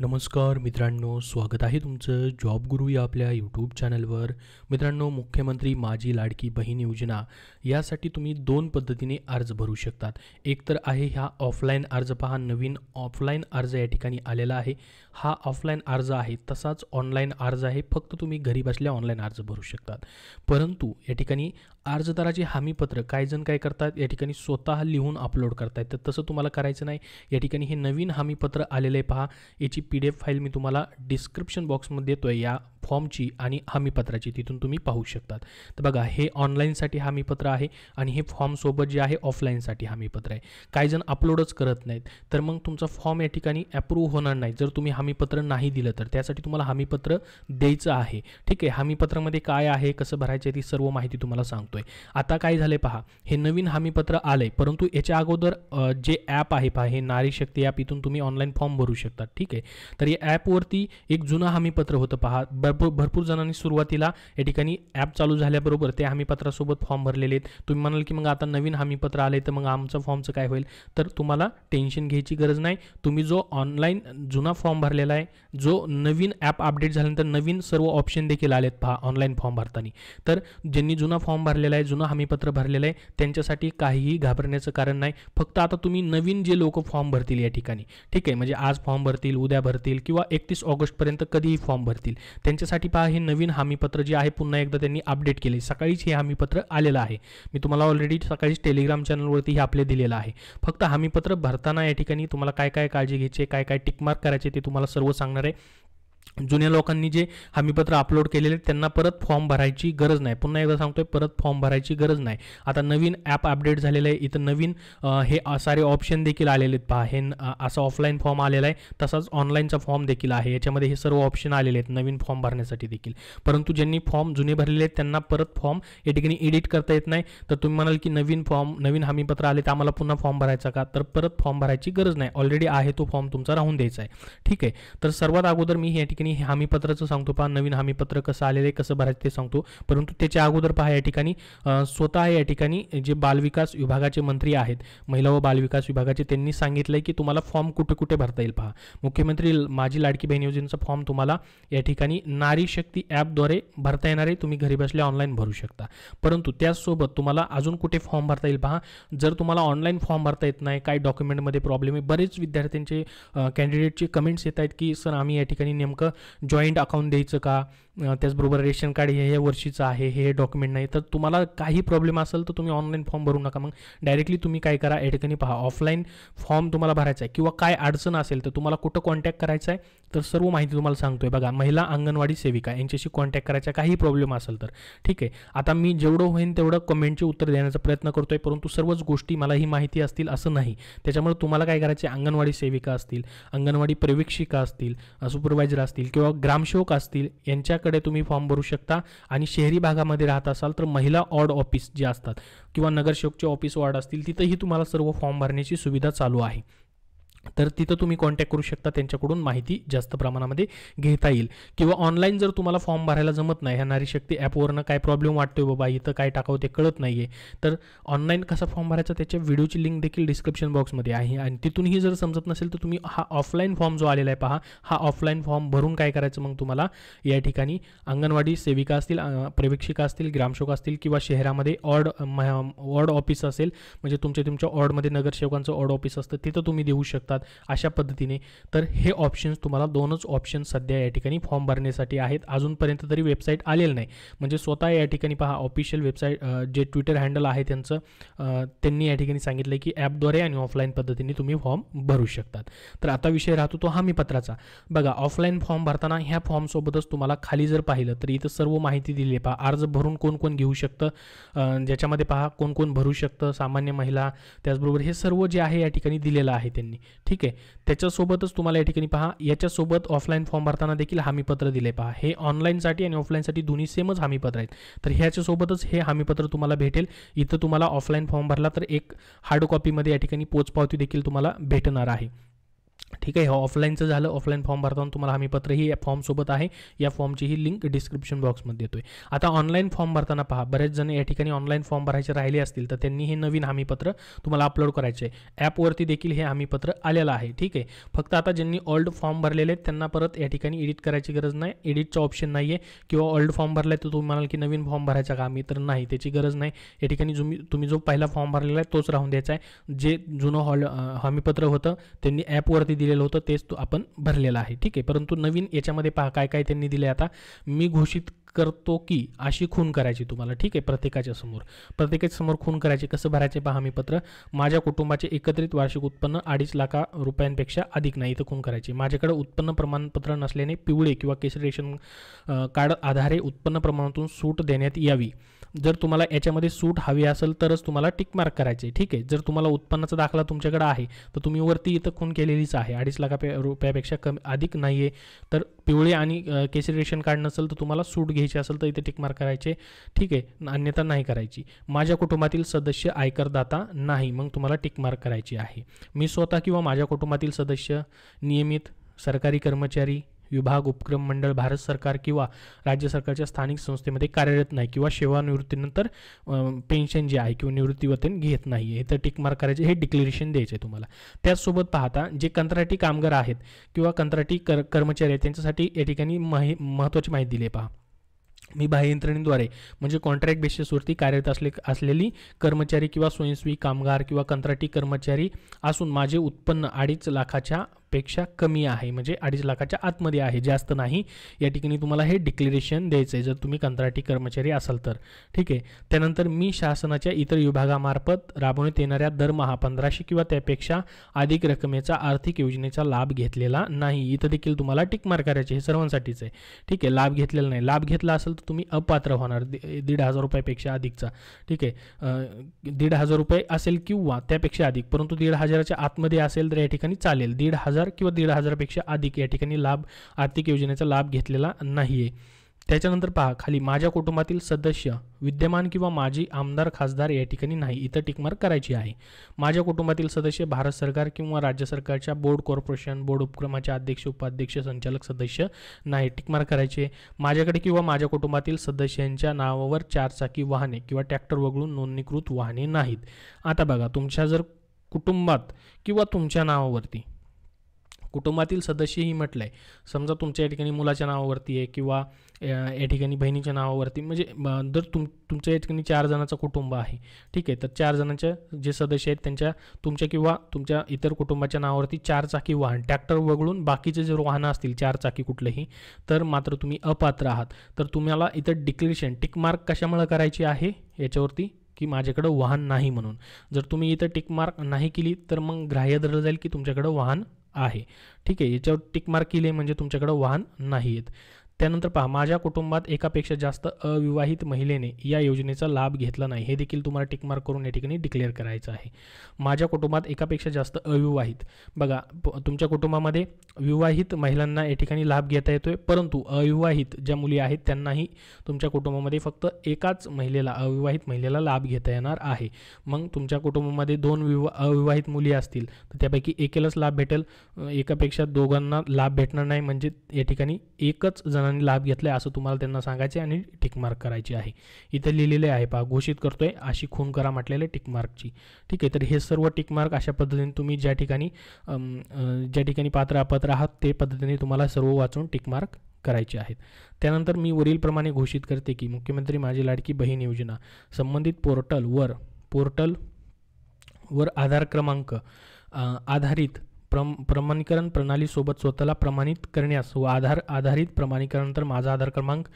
नमस्कार मित्रांनो स्वागत आहे तुमचं जॉब गुरु या आपल्या यूट्यूब चॅनलवर मित्रांनो मुख्यमंत्री माझी लाडकी बहीण योजना यासाठी तुम्ही दोन पद्धतीने अर्ज भरू शकतात एक तर आहे ह्या ऑफलाईन अर्ज पहा नवीन ऑफलाईन अर्ज या ठिकाणी आलेला आहे हा ऑफलाईन अर्ज आहे तसाच ऑनलाईन अर्ज आहे फक्त तुम्ही घरी बसल्या ऑनलाईन अर्ज भरू शकतात परंतु या ठिकाणी अर्जदाराचे हमीपत्र काय जण काय करतात या ठिकाणी स्वतः लिहून अपलोड करतात तर तसं तुम्हाला करायचं नाही या ठिकाणी हे नवीन हमीपत्र आलेलं आहे पहा याची पी डी एफ फाईल मी तुम्हाला डिस्क्रिप्शन बॉक्समध्ये देतो आहे या फॉर्मची आणि हमीपत्राची तिथून तुम्ही पाहू शकतात तर बघा हे ऑनलाईनसाठी हमीपत्र आहे आणि हे फॉर्मसोबत जे आहे ऑफलाईनसाठी हमीपत्र आहे काही जण अपलोडच करत नाहीत तर मग तुमचा फॉर्म या ठिकाणी अप्रूव्ह होणार नाही जर तुम्ही हमीपत्र नाही दिलं तर त्यासाठी तुम्हाला हमीपत्र द्यायचं आहे ठीक आहे हमीपत्रामध्ये काय आहे कसं भरायचं ती सर्व माहिती तुम्हाला सांगतोय आता काय झाले पहा हे नवीन हमीपत्र आलंय परंतु याच्या अगोदर जे ॲप आहे पहा हे नारी शक्ती ॲप इथून तुम्ही ऑनलाईन फॉर्म भरू शकता ठीक आहे तर या ॲपवरती एक जुनं हमीपत्र होतं पहा भरपूर भरपूर जणांनी सुरुवातीला या ठिकाणी ॲप चालू झाल्याबरोबर त्या हमीपत्रासोबत फॉर्म भरलेले आहेत तुम्ही म्हणाल की मग आता नवीन हमीपत्र आले तर मग आमचं फॉर्मचं काय होईल तर तुम्हाला टेन्शन घ्यायची गरज नाही तुम्ही जो ऑनलाईन जुना फॉर्म भरलेला आहे जो नवीन ॲप अपडेट झाल्यानंतर नवीन सर्व ऑप्शन देखील आलेत पहा ऑनलाईन फॉर्म भरताना तर ज्यांनी जुना फॉर्म भरलेला आहे जुना हमीपत्र भरलेलं आहे त्यांच्यासाठी काहीही घाबरण्याचं कारण नाही फक्त आता तुम्ही नवीन जे लोक फॉर्म भरतील या ठिकाणी ठीक आहे म्हणजे आज फॉर्म भरतील उद्या भरतील किंवा एकतीस ऑगस्टपर्यंत कधीही फॉर्म भरतील त्यांच्यासाठी पहा हे नवीन हमीपत्र जे आहे पुन्हा एकदा त्यांनी अपडेट केले सकाळीच हे हमीपत्र आलेलं आहे मी तुम्हाला ऑलरेडी सकाळीच टेलिग्राम चॅनलवरती हे आपले दिलेलं आहे फक्त हमीपत्र भरताना या ठिकाणी तुम्हाला काय काय काळजी घ्यायची काय काय टिकमार्क करायचे ते तुम्हाला सर्व सांगणार आहे जुन्या लोकांनी जे हमीपत्र अपलोड केलेले त्यांना परत फॉर्म भरायची गरज नाही पुन्हा एकदा सांगतोय परत फॉर्म भरायची गरज नाही आता नवीन ॲप अपडेट झालेलं आहे इथं नवीन हे सारे ऑप्शन देखील आलेले आहेत पहा हे असा ऑफलाईन फॉर्म आलेला आहे तसाच ऑनलाईनचा फॉर्म देखील आहे याच्यामध्ये हे सर्व ऑप्शन आलेले आहेत नवीन फॉर्म भरण्यासाठी देखील परंतु ज्यांनी फॉर्म जुने भरलेले आहेत त्यांना परत फॉर्म या ठिकाणी एडिट करता येत नाही तर तुम्ही म्हणाल की नवीन फॉर्म नवीन हमीपत्र आले तर आम्हाला पुन्हा फॉर्म भरायचा का तर परत फॉर्म भरायची गरज नाही ऑलरेडी आहे तो फॉर्म तुमचा राहून द्यायचा आहे ठीक आहे तर सर्वात अगोदर मी या ठिकाणी ठिकाणी हे हमीपत्राचं सांगतो पहा नवीन हमीपत्र कसं आलेलं आहे कसं भरायचं ते सांगतो परंतु त्याच्या अगोदर पहा या ठिकाणी स्वतः या ठिकाणी जे बालविकास विभागाचे मंत्री आहेत महिला व बालविकास विभागाचे त्यांनी सांगितलं की तुम्हाला फॉर्म कुठे कुठे भरता येईल पहा मुख्यमंत्री माझी लाडकी बहीण योजनेचा फॉर्म तुम्हाला या ठिकाणी नारी शक्ती ॲपद्वारे भरता येणार आहे तुम्ही घरी बसल्या ऑनलाईन भरू शकता परंतु त्याचसोबत तुम्हाला अजून कुठे फॉर्म भरता येईल पहा जर तुम्हाला ऑनलाईन फॉर्म भरता येत नाही काही डॉक्युमेंटमध्ये प्रॉब्लेम आहे बरेच विद्यार्थ्यांचे कॅन्डिडेटचे कमेंट्स येत आहेत की सर आम्ही या ठिकाणी नेमकं नेमकं जॉईंट अकाउंट द्यायचं का त्याचबरोबर रेशन कार्ड हे या वर्षीचं आहे हे डॉक्युमेंट नाही तर तुम्हाला काही प्रॉब्लेम असेल तर तुम्ही ऑनलाईन फॉर्म भरू नका मग डायरेक्टली तुम्ही काय करा या ठिकाणी पहा ऑफलाईन फॉर्म तुम्हाला भरायचा आहे किंवा काय अडचण असेल तर तुम्हाला कुठं कॉन्टॅक्ट करायचा आहे तर सर्व माहिती तुम्हाला सांगतो आहे बघा महिला अंगणवाडी सेविका यांच्याशी कॉन्टॅक्ट करायचा काही प्रॉब्लेम असेल तर ठीक आहे आता मी जेवढं होईन तेवढं कमेंटचे उत्तर देण्याचा प्रयत्न करतो आहे परंतु सर्वच गोष्टी मला ही माहिती असतील असं नाही त्याच्यामुळे तुम्हाला काय करायचे अंगणवाडी सेविका असतील अंगणवाडी प्रवेक्षिका असतील सुपरवायझर असतील किंवा ग्रामसेवक असतील यांच्या तुम्ही फॉर्म भरू शकता आणि शहरी भागामध्ये राहत असाल तर महिला वॉर्ड ऑफिस जे असतात किंवा नगरसेवकचे ऑफिस वॉर्ड असतील तिथेही तुम्हाला सर्व फॉर्म भरण्याची सुविधा चालू आहे तर तिथं तुम्ही कॉन्टॅक्ट करू शकता त्यांच्याकडून माहिती जास्त प्रमाणामध्ये घेता येईल किंवा ऑनलाईन जर तुम्हाला फॉर्म भरायला जमत नाही ह्या शक्ती ॲपवरनं काय प्रॉब्लेम वाटतोय बाबा इथं काय टाकावं ते कळत नाही आहे तर ऑनलाईन कसा फॉर्म भरायचा त्याच्या व्हिडिओची लिंक देखील डिस्क्रिप्शन बॉक्समध्ये आहे आणि तिथूनही जर समजत नसेल तर तुम्ही हा ऑफलाईन फॉर्म जो आलेला आहे पहा हा ऑफलाईन फॉर्म भरून काय करायचं मग तुम्हाला या ठिकाणी अंगणवाडी सेविका असतील प्रवेक्षिका असतील ग्रामसेवक असतील किंवा शहरामध्ये ऑर्ड वॉर्ड ऑफिस असेल म्हणजे तुमच्या तुमच्या ऑर्डमध्ये नगरसेवकांचं ऑर्ड ऑफिस असतं तिथं तुम्ही देऊ शकता अशा पद्धतीने तर हे ऑप्शन्स तुम्हाला दोनच ऑप्शन्स सध्या या ठिकाणी फॉर्म भरण्यासाठी आहेत अजूनपर्यंत तरी वेबसाईट आलेलं नाही म्हणजे स्वतः या ठिकाणी पहा ऑफिशियल वेबसाईट जे ट्विटर हँडल आहे त्यांचं त्यांनी या ठिकाणी सांगितलं की ॲपद्वारे आणि ऑफलाईन पद्धतीने तुम्ही फॉर्म भरू शकतात तर आता विषय राहतो तो पत्राचा बघा ऑफलाईन फॉर्म भरताना ह्या फॉर्मसोबतच तुम्हाला खाली जर पाहिलं तर इथं सर्व माहिती दिली आहे पहा अर्ज भरून कोण कोण घेऊ शकतं ज्याच्यामध्ये पहा कोण कोण भरू शकतं सामान्य महिला त्याचबरोबर हे सर्व जे आहे या ठिकाणी दिलेलं आहे त्यांनी ठीक आहे त्याच्यासोबतच तुम्हाला या ठिकाणी पहा याच्यासोबत ऑफलाईन फॉर्म भरताना देखील हमीपत्र दिले पहा हे ऑनलाईनसाठी आणि ऑफलाईनसाठी दोन्ही सेमच हमीपत्र आहेत तर ह्याच्यासोबतच हे हमीपत्र तुम्हाला भेटेल इथं तुम्हाला ऑफलाईन फॉर्म भरला तर एक हार्ड कॉपीमध्ये या ठिकाणी पोचपावती देखील तुम्हाला भेटणार आहे ठीक आहे हा ऑफलाईनचं झालं ऑफलाईन फॉर्म भरताना तुम्हाला हमीपत्र ही या फॉर्मसोबत आहे या फॉर्मची ही लिंक डिस्क्रिप्शन बॉक्समध्ये देतोय आता ऑनलाईन फॉर्म भरताना पहा बरेच जण या ठिकाणी ऑनलाईन फॉर्म भरायचे राहिले असतील तर त्यांनी हे नवीन हमीपत्र तुम्हाला अपलोड करायचे आहे ॲपवरती देखील हे हमीपत्र आलेलं आहे ठीक आहे फक्त आता ज्यांनी ओल्ड फॉर्म भरलेले आहेत त्यांना परत या ठिकाणी एडिट करायची गरज नाही एडिटचा ऑप्शन नाही आहे किंवा ओल्ड फॉर्म भरलाय तर तुम्ही म्हणाल की नवीन फॉर्म भरायचा का आम्ही तर नाही त्याची गरज नाही या ठिकाणी तुम्ही तुम्ही जो पहिला फॉर्म भरलेला आहे तोच राहून द्यायचा आहे जे जुनं हॉल हमीपत्र होतं त्यांनी ॲपवर सुरुवाती दिलेलं होतं तेच तो आपण भरलेलं आहे ठीक आहे परंतु नवीन याच्यामध्ये पहा काय काय त्यांनी दिले आता मी घोषित करतो की अशी खून करायची तुम्हाला ठीक आहे प्रत्येकाच्या समोर प्रत्येकाच्या समोर खून करायचे कसं भरायचे पहा मी पत्र माझ्या कुटुंबाचे एकत्रित वार्षिक उत्पन्न अडीच लाखा रुपयांपेक्षा अधिक नाही इथं खून करायचे माझ्याकडे उत्पन्न प्रमाणपत्र नसल्याने पिवळे किंवा केसरी रेशन कार्ड आधारे उत्पन्न प्रमाणातून सूट देण्यात यावी जर तुम्हाला याच्यामध्ये सूट हवी असेल तरच तुम्हाला टिक मार्क करायचे ठीक आहे जर तुम्हाला उत्पन्नाचा दाखला तुमच्याकडे आहे तर तुम्ही वरती इथं खून केलेलीच आहे अडीच लाखा रुपयापेक्षा कमी अधिक नाही आहे तर पिवळे आणि केसरी रेशन कार्ड नसेल तर तुम्हाला सूट घ्यायची असेल तर इथे टिक मार्क करायचे ठीक आहे अन्यथा नाही करायची माझ्या कुटुंबातील सदस्य आयकरदाता नाही मग तुम्हाला टिक मार्क करायची आहे मी स्वतः किंवा माझ्या कुटुंबातील सदस्य नियमित सरकारी कर्मचारी विभाग उपक्रम मंडळ भारत सरकार किंवा राज्य सरकारच्या स्थानिक संस्थेमध्ये कार्यरत नाही किंवा सेवानिवृत्तीनंतर पेन्शन जे आहे किंवा निवृत्तीवतीन घेत नाही आहे तर मार्क करायचे हे डिक्लेरेशन द्यायचे तुम्हाला त्याचसोबत पाहता जे कंत्राटी कामगार आहेत किंवा कंत्राटी कर कर्मचारी आहेत त्यांच्यासाठी या ठिकाणी माहि महत्त्वाची माहिती दिली आहे पहा मी बाह्य यंत्रणेद्वारे म्हणजे कॉन्ट्रॅक्ट बेसिसवरती कार्यरत असले असलेली कर्मचारी किंवा स्वयंस्वी कामगार किंवा कंत्राटी कर्मचारी असून माझे उत्पन्न अडीच लाखाच्या पेक्षा कमी आहे म्हणजे अडीच लाखाच्या आतमध्ये आहे जास्त नाही या ठिकाणी तुम्हाला हे डिक्लेरेशन द्यायचं आहे जर तुम्ही कंत्राटी कर्मचारी असाल तर ठीक आहे त्यानंतर मी शासनाच्या इतर विभागामार्फत राबवण्यात येणाऱ्या दरमहा पंधराशे किंवा त्यापेक्षा अधिक रकमेचा आर्थिक योजनेचा लाभ घेतलेला नाही इथं देखील तुम्हाला टिकमार करायचे हे सर्वांसाठीच आहे ठीक आहे लाभ घेतलेला नाही लाभ घेतला असेल तर तुम्ही अपात्र होणार दीड हजार रुपयापेक्षा अधिकचा ठीक आहे दीड हजार रुपये असेल किंवा त्यापेक्षा अधिक परंतु दीड हजाराच्या आतमध्ये असेल तर या ठिकाणी चालेल दीड हजार हजार किंवा दीड हजारपेक्षा अधिक या ठिकाणी लाभ आर्थिक योजनेचा लाभ घेतलेला नाही आहे त्याच्यानंतर पहा खाली माझ्या कुटुंबातील सदस्य विद्यमान किंवा माजी आमदार खासदार या ठिकाणी नाही इथं टिकमार्क करायची आहे माझ्या कुटुंबातील सदस्य भारत सरकार किंवा राज्य सरकारच्या बोर्ड कॉर्पोरेशन बोर्ड उपक्रमाचे अध्यक्ष उपाध्यक्ष संचालक सदस्य नाही टिकमार करायचे माझ्याकडे किंवा माझ्या कुटुंबातील सदस्यांच्या नावावर चारचाकी वाहने किंवा ट्रॅक्टर वगळून नोंदणीकृत वाहने नाहीत आता बघा तुमच्या जर कुटुंबात किंवा तुमच्या नावावरती कुटुंबातील सदस्यही म्हटलं आहे समजा तुमच्या या ठिकाणी मुलाच्या नावावरती आहे किंवा या ठिकाणी बहिणीच्या नावावरती म्हणजे जर तुम तुमच्या या ठिकाणी चार जणांचं कुटुंब आहे ठीक आहे तर चार जणांच्या जे सदस्य आहेत त्यांच्या तुमच्या किंवा तुमच्या इतर कुटुंबाच्या नावावरती चार चाकी वाहन ट्रॅक्टर वगळून बाकीचे जे वाहनं असतील चार चाकी कुठलंही तर मात्र तुम्ही अपात्र आहात तर तुम्हाला इथं डिक्लेरेशन टिकमार्क कशामुळे करायची आहे याच्यावरती की माझ्याकडं वाहन नाही म्हणून जर तुम्ही इथं टिकमार्क नाही केली तर मग ग्राह्य धरलं जाईल की तुमच्याकडं वाहन आहे ठीक आहे याच्यावर टिकमार्क केले म्हणजे तुमच्याकडं वाहन नाही आहेत त्यानंतर पहा माझ्या कुटुंबात एकापेक्षा जास्त अविवाहित महिलेने या योजनेचा लाभ घेतला नाही हे देखील तुम्हाला टिकमार्क करून या ठिकाणी डिक्लेअर करायचं आहे माझ्या कुटुंबात एकापेक्षा जास्त अविवाहित बघा तुमच्या कुटुंबामध्ये विवाहित महिलांना या ठिकाणी लाभ घेता येतोय परंतु अविवाहित ज्या मुली आहेत त्यांनाही तुमच्या कुटुंबामध्ये फक्त एकाच महिलेला अविवाहित महिलेला लाभ घेता येणार आहे मग तुमच्या कुटुंबामध्ये दोन विवा अविवाहित मुली असतील तर त्यापैकी एकेलाच लाभ भेटेल एकापेक्षा दोघांना लाभ भेटणार नाही म्हणजे या ठिकाणी एकच जण लाभ घेतला आहे असं तुम्हाला त्यांना सांगायचे आणि टिकमार्क करायची आहे इथे लिहिलेले आहे पहा घोषित करतो आहे अशी खून करा म्हटलेले टिकमार्कची ठीक आहे तर हे सर्व टिकमार्क अशा पद्धतीने तुम्ही ज्या ठिकाणी ज्या ठिकाणी पात्र अपात्र आहात ते पद्धतीने तुम्हाला सर्व वाचून टिकमार्क करायचे आहेत त्यानंतर मी वरीलप्रमाणे घोषित करते की मुख्यमंत्री माझी लाडकी बहीण योजना संबंधित पोर्टलवर पोर्टल वर आधार क्रमांक आधारित प्रम प्रमाणीकरण प्रणालीसोबत स्वतःला प्रमाणित करण्यास व आधार आधारित प्रमाणीकरण तर माझा आधार क्रमांक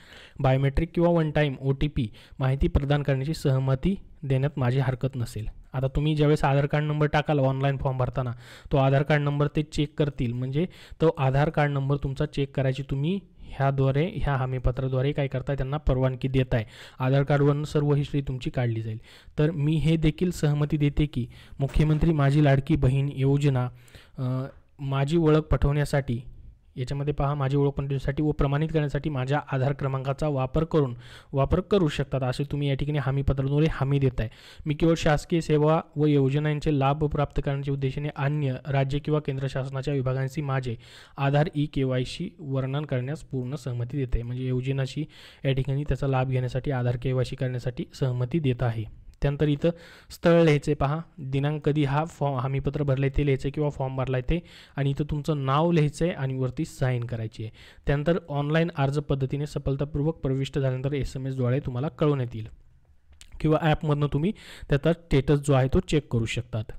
बायोमेट्रिक किंवा one time O T P माहिती प्रदान करण्याची सहमती देण्यात माझी हरकत नसेल आता तुम्ही ज्यावेळेस आधार कार्ड नंबर टाकाल ऑनलाईन फॉर्म भरताना तो आधार कार्ड नंबर ते चेक करतील म्हणजे तो आधार कार्ड नंबर तुमचा चेक करायची तुम्ही ह्याद्वारे ह्या हमीपत्राद्वारे काय करताय त्यांना परवानगी देत आहे आधार कार्डवरून सर्व हिस्ट्री तुमची काढली जाईल तर मी हे देखील सहमती देते की मुख्यमंत्री माझी लाडकी बहीण योजना माझी ओळख पठवण्यासाठी याच्यामध्ये पहा माझी ओळख पठवण्यासाठी व प्रमाणित करण्यासाठी माझ्या आधार क्रमांकाचा वापर करून वापर करू शकतात असे तुम्ही या ठिकाणी हमीपत्राद्वारे हमी देत आहे मी केवळ शासकीय सेवा व योजनांचे लाभ प्राप्त करण्याच्या उद्देशाने अन्य राज्य किंवा केंद्र शासनाच्या विभागांशी माझे Aadhaar E K Y C वर्णन करण्यास पूर्ण सहमती देत आहे म्हणजे योजनाशी या ठिकाणी त्याचा लाभ घेण्यासाठी आधार के वाय सी करण्यासाठी सहमती देत आहे त्यानंतर इथं स्थळ लिहायचे पहा दिनांक कधी हा फॉर्म हमीपत्र भरलं आहे ते लिहायचं किंवा फॉर्म भरला आहे ते आणि इथं तुमचं नाव लिहायचं आहे आणि वरती साईन करायची आहे त्यानंतर ऑनलाईन अर्ज पद्धतीने सफलतापूर्वक प्रविष्ट झाल्यानंतर एस एम एसद्वारे तुम्हाला कळून येतील किंवा ॲपमधनं तुम्ही त्याचा स्टेटस जो आहे तो चेक करू शकतात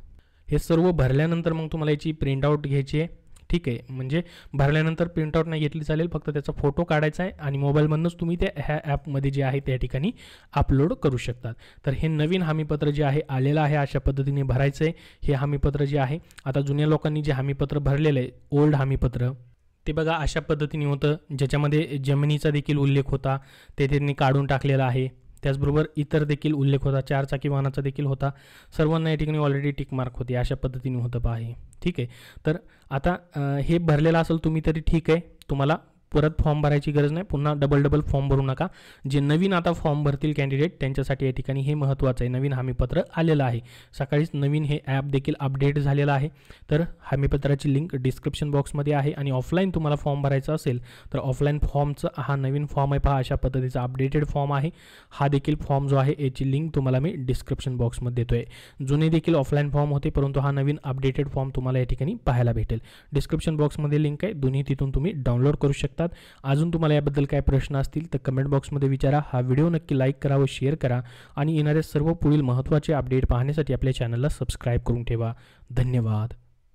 हे सर्व भरल्यानंतर मग तुम्हाला याची प्रिंटआउट घ्यायची आहे ठीक आहे म्हणजे भरल्यानंतर प्रिंटआउट नाही घेतली चालेल फक्त त्याचा फोटो काढायचा आहे आणि मोबाईलमधूनच तुम्ही ते ह्या ॲपमध्ये जे आहे त्या ठिकाणी अपलोड करू शकतात तर हे नवीन हमीपत्र जे आहे आलेलं आहे अशा पद्धतीने भरायचं आहे हे हमीपत्र जे आहे आता जुन्या लोकांनी जे हमीपत्र भरलेलं आहे ओल्ड हमीपत्र ते बघा अशा पद्धतीने होतं ज्याच्यामध्ये जमिनीचा देखील उल्लेख होता ते त्यांनी काढून टाकलेला आहे त्याचबरोबर इतर देखील उल्लेख होता चारचाकी वाहनाचा देखील होता सर्वांना या ठिकाणी ऑलरेडी टिक मार्क होती अशा पद्धतीने होतं पाहिजे हे ठीक आहे तर आता हे भरलेलं असेल तुम्ही तरी ठीक आहे तुम्हाला परत फॉर्म भरायची गरज नाही पुन्हा डबल डबल फॉर्म भरू नका जे नवीन आता फॉर्म भरतील कॅन्डिडेट त्यांच्यासाठी या ठिकाणी हे महत्त्वाचं आहे नवीन हमीपत्र आलेलं आहे सकाळीच नवीन हे ॲप देखील अपडेट झालेलं आहे तर हमीपत्राची लिंक डिस्क्रिप्शन बॉक्समध्ये आहे आणि ऑफलाईन तुम्हाला फॉर्म भरायचा असेल तर ऑफलाईन फॉर्मचं हा नवीन फॉर्म आहे पहा अशा पद्धतीचा अपडेटेड फॉर्म आहे हा देखील फॉर्म जो आहे याची लिंक तुम्हाला मी डिस्क्रिप्शन बॉक्समध्ये देतो आहे जुने देखील ऑफलाईन फॉर्म होते परंतु हा नवीन अपडेटेड फॉर्म तुम्हाला या ठिकाणी पाहायला भेटेल डिस्क्रिप्शन बॉक्समध्ये लिंक आहे दोन्ही तिथून तुम्ही डाउनलोड करू शकता शकतात अजून तुम्हाला याबद्दल काय प्रश्न असतील तर कमेंट बॉक्समध्ये विचारा हा व्हिडिओ नक्की लाईक करा व शेअर करा आणि येणाऱ्या सर्व पुढील महत्त्वाचे अपडेट पाहण्यासाठी आपल्या चॅनलला सबस्क्राईब करून ठेवा धन्यवाद